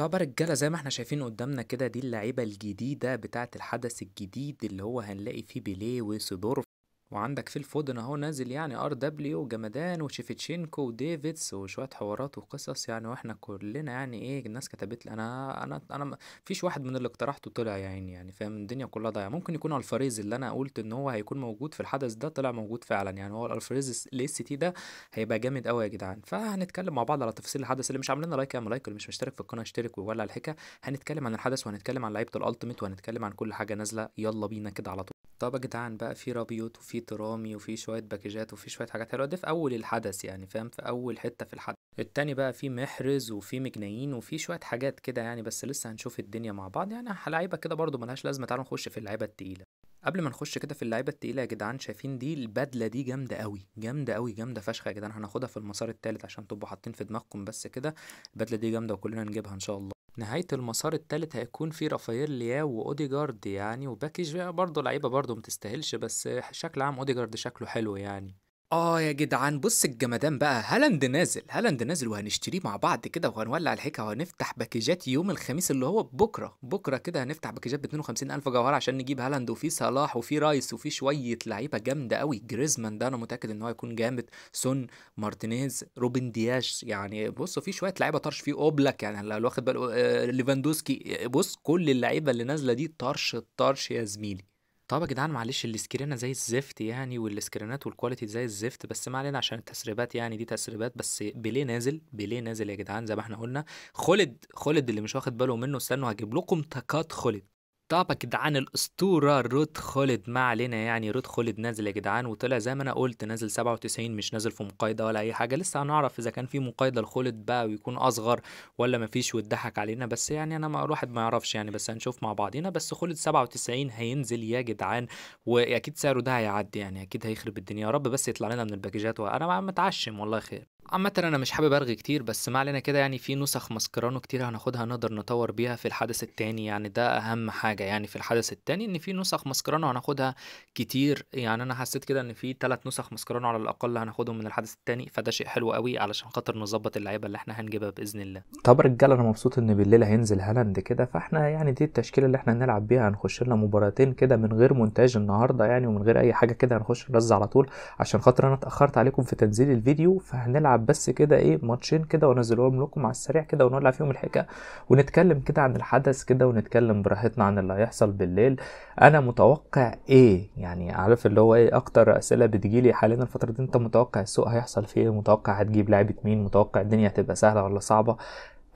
طب رجاله زي ما احنا شايفين قدامنا كده دي اللعيبة الجديدة بتاعة الحدث الجديد اللي هو هنلاقي فيه بيليه وسيدورف وعندك في الفودن اهو نازل يعني ار دبليو وجمدان وشيفتشينكو وديفيدز وشويه حوارات وقصص يعني واحنا كلنا يعني ايه الناس كتبت لي انا انا انا فيش واحد من اللي اقترحته طلع يا عيني يعني فاهم الدنيا كلها ضايعه ممكن يكون الفاريز اللي انا قلت ان هو هيكون موجود في الحدث ده طلع موجود فعلا يعني هو الفاريز الاس تي ده هيبقى جامد قوي يا جدعان فهنتكلم مع بعض على تفاصيل الحدث اللي مش عاملين لايك اعمل لايك اللي مش مشترك في القناه اشترك وولع الحكه هنتكلم عن الحدث وهنتكلم عن لعيبه الالتيميت وهنتكلم عن كل حاجه نازله يلا بينا كده على طول طب يا جدعان بقى في رابيوت وفي ترامي وفي شويه باكجات وفي شويه حاجات حلوه ده في اول الحدث يعني فاهم في اول حته في الحدث التاني بقى في محرز وفي مجنيين وفي شويه حاجات كده يعني بس لسه هنشوف الدنيا مع بعض يعني لعيبه كده برضو ملهاش لازمه تعالوا نخش في اللعيبه التقيله قبل ما نخش كده في اللعيبه التقيله يا جدعان شايفين دي البدله دي جامده قوي جامده قوي جامده فشخ يا جدعان هناخدها في المسار الثالث عشان تبقوا حاطين في دماغكم بس كده البدله دي جامده وكلنا نجيبها ان شاء الله نهاية المسار التالت هيكون في رافائيل لياو وأوديجارد يعني وباكيج برضه لعيبة برضه متستاهلش بس شكل عام أوديجارد شكله حلو يعني اه يا جدعان بص الجمدان بقى هالاند نازل هالاند نازل وهنشتريه مع بعض كده وهنولع الحكه وهنفتح باكيجات يوم الخميس اللي هو بكره بكره كده هنفتح باكيجات ب 52 الف جوهره عشان نجيب هالاند وفي صلاح وفي رايس وفي شويه لعيبه جامده قوي جريزمان ده انا متاكد ان هو هيكون جامد سون مارتينيز روبن دياش يعني بص في شويه لعيبه طرش في اوبلاك يعني لو واخد باله آه، ليفاندوسكي بص كل اللعيبه اللي نازله دي طرش الطرش يا زميلي طب يا جدعان معلش السكرينه زي الزفت يعني والسكرينات والكواليتي زي الزفت بس ما علينا عشان التسريبات يعني دي تسريبات بس بيليه نازل بيليه نازل يا جدعان زي ما احنا قلنا خلد خلد اللي مش واخد باله منه استنوا هجيب لكم تكات خلد طب يا جدعان الاسطوره رود خالد ما علينا يعني رود خالد نازل يا جدعان وطلع زي ما انا قلت نازل 97 مش نازل في مقايضه ولا اي حاجه لسه هنعرف اذا كان في مقايضه لخالد بقى ويكون اصغر ولا مفيش واتضحك علينا بس يعني انا ما الواحد ما يعرفش يعني بس هنشوف مع بعضينا بس خالد 97 هينزل يا جدعان واكيد سعره ده هيعدي يعني اكيد هيخرب الدنيا يا رب بس يطلع لنا من الباكجات وانا متعشم والله خير عامة أنا مش حابب أرغي كتير بس ما علينا كده يعني في نسخ ماسكرانو كتير هناخدها نقدر نطور بيها في الحدث التاني يعني ده أهم حاجة يعني في الحدث التاني إن في نسخ ماسكرانو هناخدها كتير يعني أنا حسيت كده إن في تلات نسخ ماسكرانو على الأقل هناخدهم من الحدث التاني فده شيء حلو قوي علشان خاطر نظبط اللعيبة اللي إحنا هنجيبها بإذن الله. طب رجالة أنا مبسوط إن بالليل هينزل هالاند كده فإحنا يعني دي التشكيلة اللي إحنا هنلعب بيها هنخش لنا مباراتين كده من غير مونتاج النهاردة يعني ومن غير أي حاجة كده هنخش نرز على طول عشان خاطر أنا اتأخرت عليكم في تنزيل الفيديو فهنلعب نلعب بس كده ايه ماتشين كده وانزلهم لكم على السريع كده ونولع فيهم الحكايه ونتكلم كده عن الحدث كده ونتكلم براحتنا عن اللي هيحصل بالليل انا متوقع ايه يعني عارف اللي هو ايه اكتر اسئله بتجيلي حاليا الفتره دي انت متوقع السوق هيحصل فيه ايه متوقع هتجيب لعيبه مين متوقع الدنيا هتبقى سهله ولا صعبه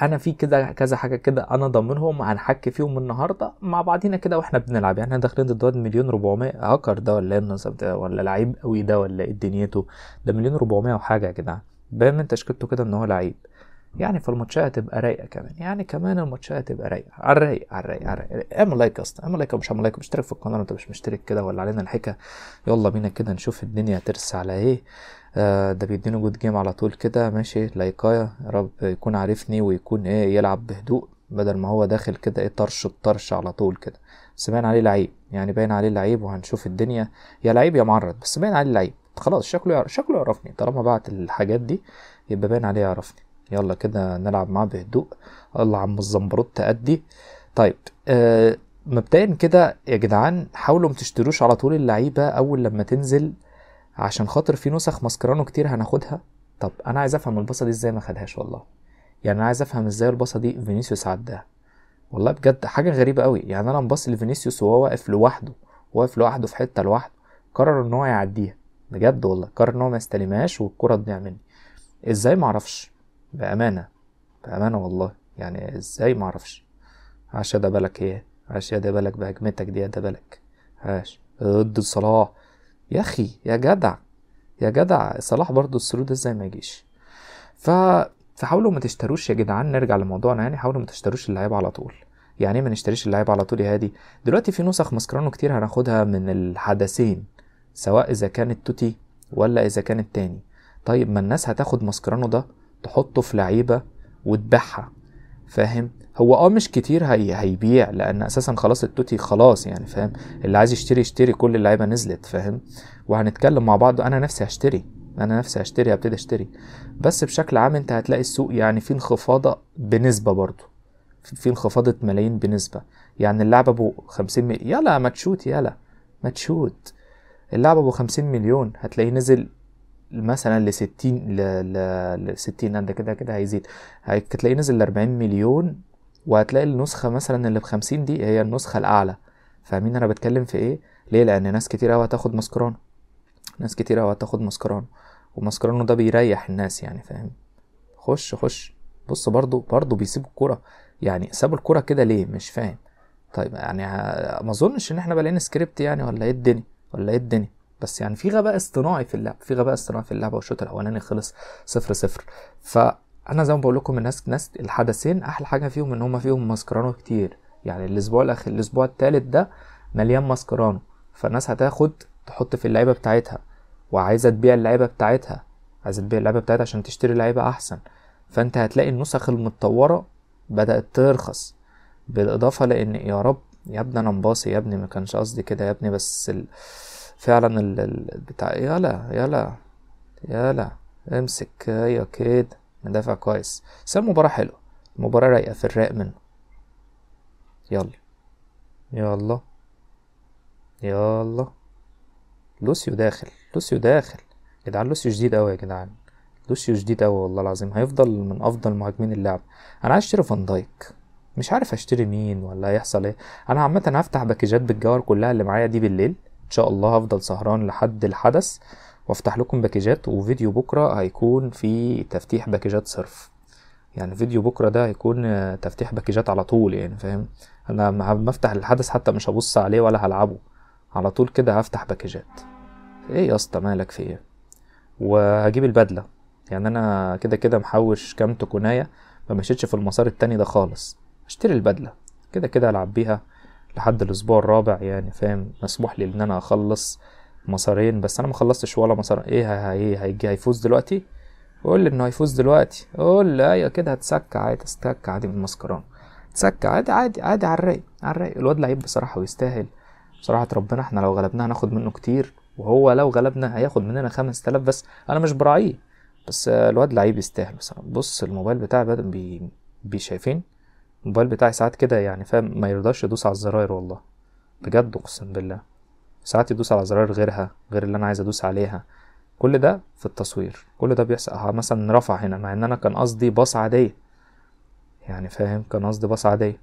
انا في كده كذا حاجه كده انا ضامنهم هنحكي فيهم النهارده مع بعضينا كده واحنا بنلعب يعني احنا داخلين ضد واد مليون 400 هاكر ده ولا ايه ده ولا لعيب قوي ده ولا ايه دنيته ده مليون 400 وحاجه يا جدعان باين انت تشكيلته كده ان هو لعيب يعني في الماتشات هتبقى رايقه كمان يعني كمان الماتشات هتبقى رايقه على الرايق على الرايق على الرايق اعمل لايك اصلا اعمل لايك ومش اعمل لايك واشترك في القناه لو انت مش مشترك كده ولا علينا الحكه يلا بينا كده نشوف الدنيا ترس على ايه آه ده بيديني جود جيم على طول كده ماشي لايكايا يا رب يكون عارفني ويكون ايه يلعب بهدوء بدل ما هو داخل كده ايه طرش الطرش على طول كده بس باين عليه لعيب يعني باين عليه لعيب وهنشوف الدنيا يا لعيب يا معرض بس باين عليه لعيب خلاص شكله يعرف شكله يعرفني طالما بعت الحاجات دي يبقى باين عليه يعرفني يلا كده نلعب معاه بهدوء يلا عم الزمبروت تأدي طيب آه مبدئيا كده يا جدعان حاولوا متشتروش على طول اللعيبه اول لما تنزل عشان خاطر في نسخ ماسكرانو كتير هناخدها طب انا عايز افهم الباصه دي ازاي ما خدهاش والله يعني انا عايز افهم ازاي الباصه دي فينيسيوس عداها والله بجد حاجه غريبه أوي يعني انا مبص لفينيسيوس وهو واقف لوحده واقف لوحده في حته لوحده قرر ان هو يعديها بجد والله قرر ان هو ما يستلمهاش والكرة تضيع مني ازاي معرفش بامانه بامانه والله يعني ازاي معرفش عاش ده بالك ايه عاش يا ده بالك بهجمتك دي يا ده بالك عاش ضد صلاح يا اخي يا جدع يا جدع صلاح برضو السرود ازاي ما يجيش ف فحاولوا ما تشتروش يا جدعان نرجع لموضوعنا يعني حاولوا ما تشتروش اللعيبه على طول يعني ايه ما نشتريش اللعيبه على طول يا هادي دلوقتي في نسخ مسكرانو كتير هناخدها من الحدثين سواء إذا كان التوتي ولا إذا كان التاني طيب ما الناس هتاخد ماسكرانو ده تحطه في لعيبة وتبيعها فاهم هو اه مش كتير هي هيبيع لان اساسا خلاص التوتي خلاص يعني فاهم اللي عايز يشتري يشتري كل اللعيبه نزلت فاهم وهنتكلم مع بعض انا نفسي هشتري انا نفسي هشتري هبتدي اشتري بس بشكل عام انت هتلاقي السوق يعني في انخفاضه بنسبه برضه في انخفاضه ملايين بنسبه يعني اللعبه ب 50 مليون يلا ما تشوت يلا ما تشوت اللعبة ابو 50 مليون هتلاقيه نزل مثلا ل 60 ل 60 ده كده كده هيزيد هتلاقيه نزل ل 40 مليون وهتلاقي النسخة مثلا اللي ب 50 دي هي النسخة الأعلى فاهمين أنا بتكلم في إيه؟ ليه؟ لأن ناس كتير أوي هتاخد ماسكرانو ناس كتير أوي هتاخد ماسكرانو وماسكرانو ده بيريح الناس يعني فاهم خش خش بص برضو برضو بيسيبوا الكرة يعني سابوا الكرة كده ليه مش فاهم طيب يعني ما اظنش ان احنا بلاقيين سكريبت يعني ولا ايه الدنيا ولا ايه الدنيا بس يعني في غباء اصطناعي في اللعب في غباء اصطناعي في اللعبه والشوط الاولاني خلص صفر صفر فانا زي ما بقول لكم الناس ناس الحدثين احلى حاجه فيهم ان هم فيهم ماسكرانو كتير يعني الاسبوع الاخير الاسبوع الثالث ده مليان ماسكرانو فالناس هتاخد تحط في اللعيبه بتاعتها وعايزه تبيع اللعيبه بتاعتها عايزه تبيع اللعيبه بتاعتها عشان تشتري لعيبه احسن فانت هتلاقي النسخ المتطوره بدات ترخص بالاضافه لان يا رب يا ابني انا مباصي يا ابني ما كانش قصدي كده يا ابني بس ال... فعلا ال... ال... بتاع إيه؟ يلا يلا يلا امسك ايوه كده مدافع كويس بس المباراة حلوة المباراة رايقة في الرايق منه يلا يلا يلا لوسيو داخل لوسيو داخل جدعان لوسيو جديد قوي يا جدعان لوسيو جديد قوي والله العظيم هيفضل من افضل مهاجمين اللعب انا عايز اشتري فان دايك مش عارف اشتري مين ولا هيحصل ايه انا عامه هفتح باكجات بالجوار كلها اللي معايا دي بالليل ان شاء الله هفضل سهران لحد الحدث وافتح لكم باكجات وفيديو بكره هيكون في تفتيح باكجات صرف يعني فيديو بكره ده هيكون تفتيح باكجات على طول يعني فاهم انا ما افتح الحدث حتى مش هبص عليه ولا هلعبه على طول كده هفتح باكجات ايه يا اسطى مالك في ايه وهجيب البدله يعني انا كده كده محوش كام تكونايه ما مشيتش في المسار التاني ده خالص اشتري البدله كده كده العب بيها لحد الاسبوع الرابع يعني فاهم مسموح لي ان انا اخلص مسارين بس انا ما خلصتش ولا مسار ايه هي إيه، هيجي هيفوز دلوقتي قول لي انه هيفوز دلوقتي قول لي ايوه كده هتسكع عادي تسكع عادي من المسكران تسكع عادي عادي عادي على الرايق على الرايق الواد لعيب بصراحه ويستاهل بصراحه ربنا احنا لو غلبناه هناخد منه كتير وهو لو غلبنا هياخد مننا 5000 بس انا مش براعيه بس الواد لعيب يستاهل بصراحه بص الموبايل بتاعي بي, بي شايفين الموبايل بتاعي ساعات كده يعني فاهم ما يرضاش يدوس على الزراير والله بجد اقسم بالله ساعات يدوس على زراير غيرها غير اللي انا عايز ادوس عليها كل ده في التصوير كل ده بيحصل مثلا رفع هنا مع ان انا كان قصدي باص عاديه يعني فاهم كان قصدي باص عاديه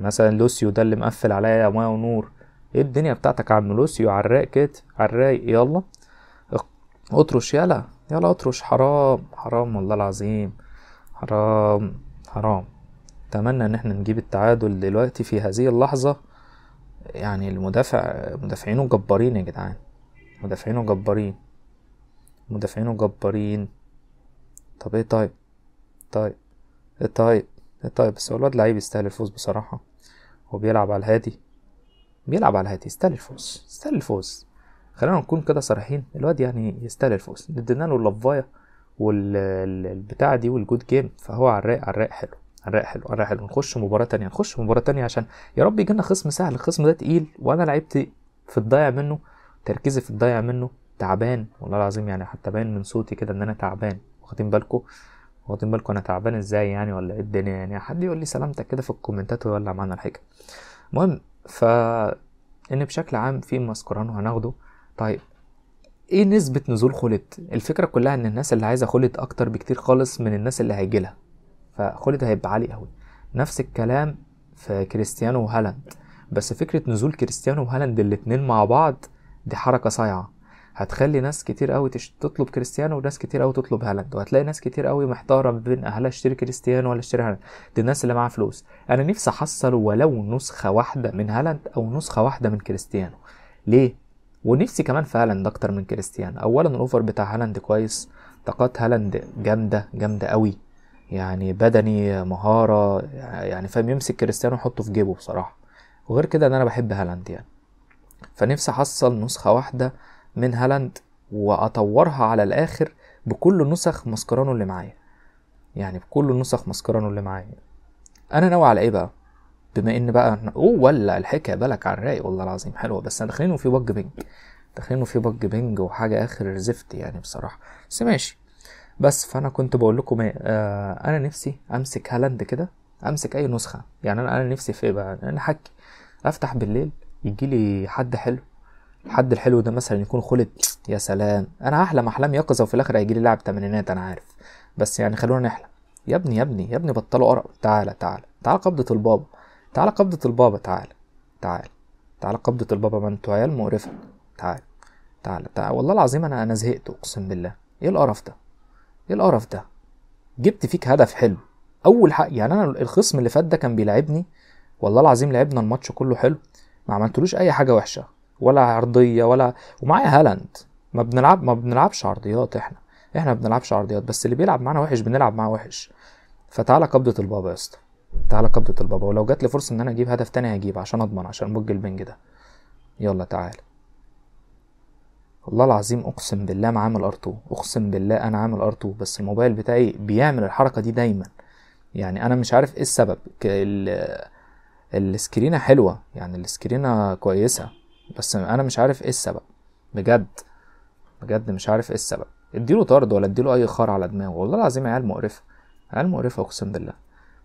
مثلا لوسيو ده اللي مقفل عليا ميه ونور ايه الدنيا بتاعتك يا عم لوسيو عراق كده عراق يلا اطرش يلا يلا اطرش حرام حرام والله العظيم حرام حرام اتمنى ان احنا نجيب التعادل دلوقتي في هذه اللحظة يعني المدافع مدافعينه جبارين يا جدعان مدافعينه جبارين مدافعينه جبارين طب ايه طيب طيب ايه طيب ايه طيب بس هو الواد لعيب يستاهل الفوز بصراحة هو بيلعب على الهادي بيلعب على الهادي يستاهل الفوز يستاهل الفوز خلينا نكون كده صريحين الواد يعني يستاهل الفوز ادينا له اللفايه والبتاعه دي والجود جيم فهو على الرايق على الرايق حلو حلو رائع حلو نخش مباراه تانية نخش مباراه تانية عشان يا رب يجي لنا خصم سهل الخصم ده تقيل وانا لعبت في الضيع منه تركيزي في الضيع منه تعبان والله العظيم يعني حتى باين من صوتي كده ان انا تعبان واخدين بالكم واخدين بالكم انا تعبان ازاي يعني ولا ايه الدنيا يعني حد يقول لي سلامتك كده في الكومنتات ويولع معانا الحكايه المهم ف ان بشكل عام في ماسكرانو هناخده طيب ايه نسبة نزول خلد؟ الفكرة كلها ان الناس اللي عايزة خلد اكتر بكتير خالص من الناس اللي لها فخلد هيبقى عالي قوي نفس الكلام في كريستيانو وهالاند بس فكره نزول كريستيانو وهالاند الاتنين مع بعض دي حركه صايعه هتخلي ناس كتير قوي تطلب كريستيانو وناس كتير قوي تطلب هالاند وهتلاقي ناس كتير قوي محتاره ما بين هل اشتري كريستيانو ولا اشتري هالاند دي الناس اللي معاها فلوس انا نفسي احصل ولو نسخه واحده من هالاند او نسخه واحده من كريستيانو ليه ونفسي كمان في هالاند اكتر من كريستيانو اولا الاوفر بتاع هالاند كويس طاقات هالاند جامده جامده قوي يعني بدني مهاره يعني فاهم يمسك كريستيانو يحطه في جيبه بصراحه وغير كده ان انا بحب هالاند يعني فنفسي احصل نسخه واحده من هالاند واطورها على الاخر بكل نسخ ماسكرانو اللي معايا يعني بكل نسخ ماسكرانو اللي معايا انا ناوي على ايه بقى بما ان بقى اوه ولا الحكايه بالك على الرايق والله العظيم حلوه بس داخلينه في بج بينج داخلينه في بج بينج وحاجه اخر زفت يعني بصراحه بس ماشي بس فانا كنت بقول لكم ايه انا نفسي امسك هالاند كده امسك اي نسخه يعني انا انا نفسي في ايه بقى انا حكي افتح بالليل يجي لي حد حلو الحد الحلو ده مثلا يكون خلد يا سلام انا هحلم احلام يقظه وفي الاخر هيجي لي لاعب تمانينات انا عارف بس يعني خلونا نحلم يا ابني يا ابني يا ابني بطلوا قرف تعالى تعالى تعالى قبضة البابا تعالى قبضة البابا تعالى تعالى تعالى قبضة البابا ما انتوا عيال مقرفة تعالى تعالى تعالى والله العظيم انا انا زهقت اقسم بالله ايه القرف ده ايه القرف ده جبت فيك هدف حلو اول حق يعني انا الخصم اللي فات ده كان بيلعبني والله العظيم لعبنا الماتش كله حلو ما عملتلوش اي حاجه وحشه ولا عرضيه ولا ومعايا هالاند ما بنلعب ما بنلعبش عرضيات احنا احنا ما بنلعبش عرضيات بس اللي بيلعب معانا وحش بنلعب معاه وحش فتعالى قبضه البابا يا اسطى تعالى قبضه البابا ولو جات لي فرصه ان انا اجيب هدف تاني هجيب عشان اضمن عشان بج البنج ده يلا تعالى والله العظيم اقسم بالله ما عامل ار2 اقسم بالله انا عامل ار2 بس الموبايل بتاعي بيعمل الحركه دي دايما يعني انا مش عارف ايه السبب السكرينه حلوه يعني السكرينه كويسه بس انا مش عارف ايه السبب بجد بجد مش عارف ايه السبب اديله طرد ولا اديله اي خار على دماغه والله العظيم عيال مقرفه عيال مقرفه اقسم بالله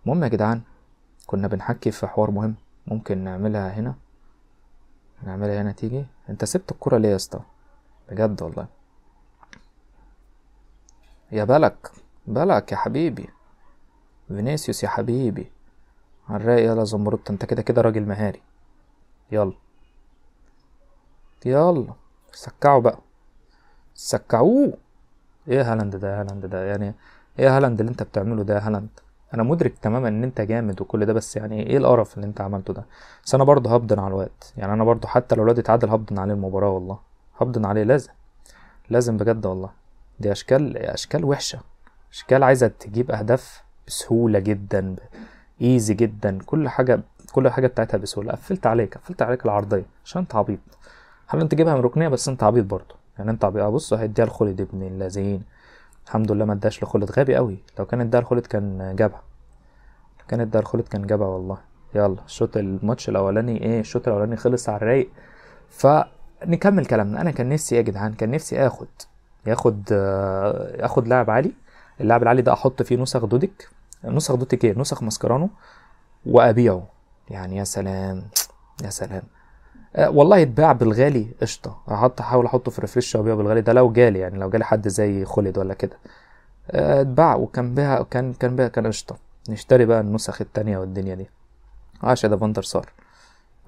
المهم يا جدعان كنا بنحكي في حوار مهم ممكن نعملها هنا نعملها هنا تيجي انت سبت الكرة ليه يا اسطى بجد والله يا بالك بلك يا حبيبي فينيسيوس يا حبيبي على يلا زمرد انت كده كده راجل مهاري يلا يلا سكعوا بقى سكعوه ايه هالاند ده هالاند ده يعني ايه هالاند اللي انت بتعمله ده هالاند انا مدرك تماما ان انت جامد وكل ده بس يعني ايه القرف اللي انت عملته ده بس انا برضه هبدن على الواد يعني انا برضه حتى لو الواد اتعادل هبدن عليه المباراه والله قبض عليه لازم لازم بجد والله دي اشكال اشكال وحشه اشكال عايزه تجيب اهداف بسهوله جدا ايزي جدا كل حاجه كل حاجه بتاعتها بسهوله قفلت عليك قفلت عليك العرضيه عشان انت عبيط هل انت تجيبها من ركنيه بس انت عبيط برضه يعني انت عبيط آه، بص هيديها لخلد ابن اللذين الحمد لله ما اداش لخلد غبي قوي لو كان اداها لخلد كان جابها لو كان اداها لخلد كان جابها والله يلا الشوط الماتش الاولاني ايه الشوط الاولاني خلص على الرايق ف نكمل كلامنا انا كان نفسي يا جدعان كان نفسي اخد ياخد آه، اخد لاعب عالي اللاعب العالي ده احط فيه نسخ دودك نسخ دودك ايه نسخ ماسكرانو وابيعه يعني يا سلام يا سلام آه، والله يتباع بالغالي قشطه هحط احاول احطه في ريفريش وابيعه بالغالي ده لو جالي يعني لو جالي حد زي خلد ولا كده آه، اتباع وكان بها كان كان بها كان قشطه نشتري بقى النسخ التانية والدنيا دي عاش يا ده فاندر سار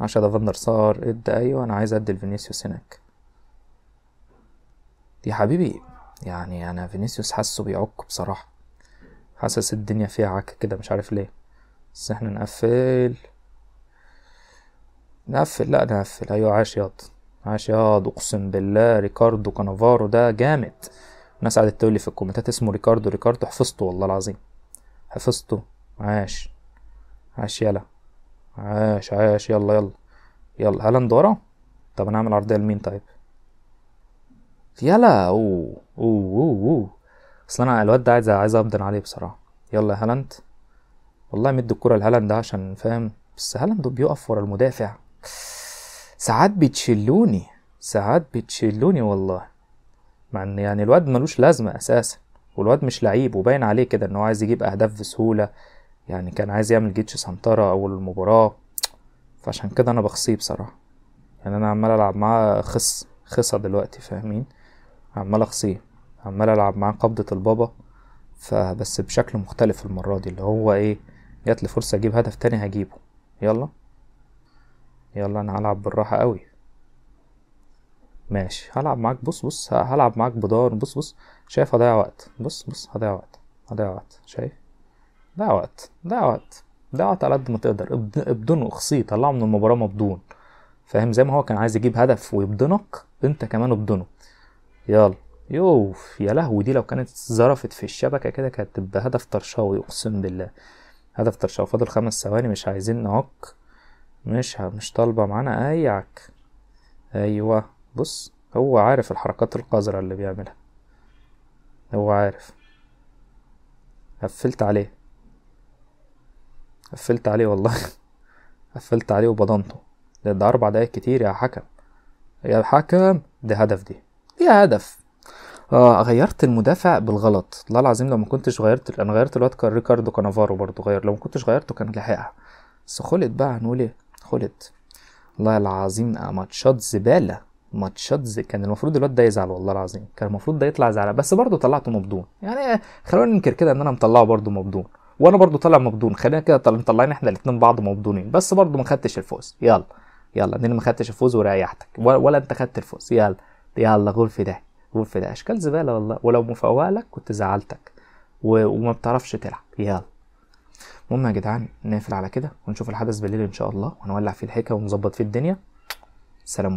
عشان ده فاندر سار اد ايوه انا عايز ادي لفينيسيوس هناك يا حبيبي يعني انا فينيسيوس حاسه بيعك بصراحه حاسس الدنيا فيها عك كده مش عارف ليه بس احنا نقفل نقفل لا نقفل ايوه عاش ياض عاش ياض اقسم بالله ريكاردو كانافارو ده جامد الناس قعدت تقول لي في الكومنتات اسمه ريكاردو ريكاردو حفظته والله العظيم حفظته عاش عاش يلا عاش عاش يلا يلا يلا هالاند ورا طب انا عرضيه لمين طيب يلا اوه اوه اوه, أوه. اصل انا الواد ده عايز عايز ابدن عليه بصراحه يلا يا هالاند والله مد الكره لهالاند عشان فاهم بس هالاند بيقف ورا المدافع ساعات بتشلوني ساعات بتشلوني والله مع ان يعني الواد ملوش لازمه اساسا والواد مش لعيب وباين عليه كده ان هو عايز يجيب اهداف بسهوله يعني كان عايز يعمل جيتش سنترة أول المباراة فعشان كده أنا بخصيه بصراحة يعني أنا عمال ألعب معاه خص خصة دلوقتي فاهمين عمال أخصيه عمال ألعب معاه قبضة البابا فبس بشكل مختلف المرة دي اللي هو إيه جات لي فرصة أجيب هدف تاني هجيبه يلا يلا أنا هلعب بالراحة قوي ماشي هلعب معاك بص بص هلعب معاك بدار بص بص شايف هضيع وقت بص بص هضيع وقت هضيع وقت شايف لا وقت لا وقت لا وقت على قد ما تقدر ابدن اخصيه طلعه من المباراه مبدون فاهم زي ما هو كان عايز يجيب هدف ويبدنك انت كمان ابدنه يلا يوف يا لهوي دي لو كانت زرفت في الشبكه كده كانت تبقى هدف طرشاوي اقسم بالله هدف طرشاوي فاضل خمس ثواني مش عايزين نعك مش مش طالبه معانا اي عك ايوه بص هو عارف الحركات القذره اللي بيعملها هو عارف قفلت عليه قفلت عليه والله قفلت عليه وبضنته ده, ده اربع دقايق كتير يا حكم يا حكم ده هدف دي دي هدف اه غيرت المدافع بالغلط والله العظيم لو ما كنتش غيرت انا غيرت الواد كان ريكاردو كانافارو برضو غير لو ما كنتش غيرته كان لحقها بس خلت بقى هنقول ايه خلت والله العظيم آه، ماتشات زباله ماتشات زي كان المفروض الواد ده يزعل والله العظيم كان المفروض ده يطلع زعلان بس برضه طلعته مبدون يعني خلونا ننكر كده ان انا مطلعه برضه مبدون وانا برضو طالع مبدون خلينا كده طلعين احنا الاتنين بعض مبدونين بس برضو ما خدتش الفوز يلا يلا انا ما خدتش الفوز وريحتك ولا انت خدت الفوز يلا يلا غول في ده غول في ده اشكال زباله والله ولو مفوق لك كنت زعلتك و... وما بتعرفش تلعب يلا المهم يا جدعان نقفل على كده ونشوف الحدث بالليل ان شاء الله ونولع فيه الحكه ونظبط فيه الدنيا سلام